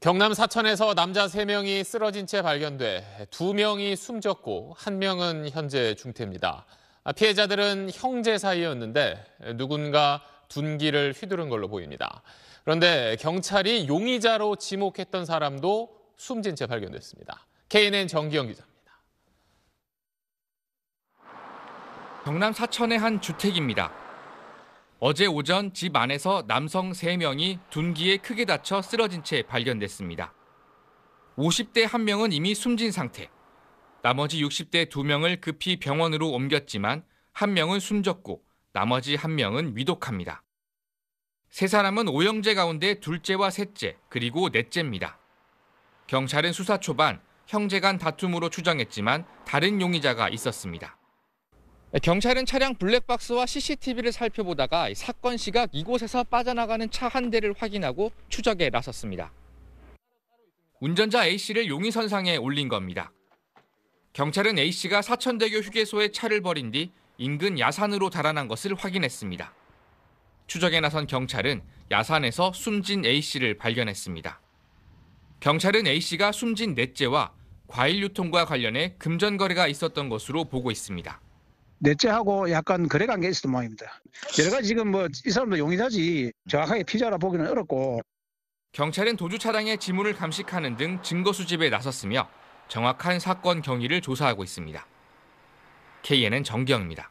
경남 사천에서 남자 3명이 쓰러진 채 발견돼 2명이 숨졌고 1명은 현재 중태입니다. 피해자들은 형제 사이였는데 누군가 둔기를 휘두른 걸로 보입니다. 그런데 경찰이 용의자로 지목했던 사람도 숨진 채 발견됐습니다. KNN 정기영 기자입니다. 경남 사천의 한 주택입니다. 어제 오전 집 안에서 남성 3명이 둔기에 크게 다쳐 쓰러진 채 발견됐습니다. 50대 1명은 이미 숨진 상태. 나머지 60대 2명을 급히 병원으로 옮겼지만 1명은 숨졌고 나머지 1명은 위독합니다. 세 사람은 오형제 가운데 둘째와 셋째, 그리고 넷째입니다. 경찰은 수사 초반 형제 간 다툼으로 추정했지만 다른 용의자가 있었습니다. 네, 경찰은 차량 블랙박스와 CCTV를 살펴보다가 사건 시각 이곳에서 빠져나가는 차 한 대를 확인하고 추적에 나섰습니다. 운전자 A씨를 용의선상에 올린 겁니다. 경찰은 A씨가 사천대교 휴게소에 차를 버린 뒤 인근 야산으로 달아난 것을 확인했습니다. 추적에 나선 경찰은 야산에서 숨진 A씨를 발견했습니다. 경찰은 A씨가 숨진 넷째와 과일 유통과 관련해 금전거래가 있었던 것으로 보고 있습니다. 넷째하고 약간 그래 관계 있었던 모양입니다. 여러 가지 지금 뭐 이 사람도 용의자지 정확하게 피자라 보기는 어렵고 경찰은 도주 차량의 지문을 감식하는 등 증거 수집에 나섰으며 정확한 사건 경위를 조사하고 있습니다. KNN 정경입니다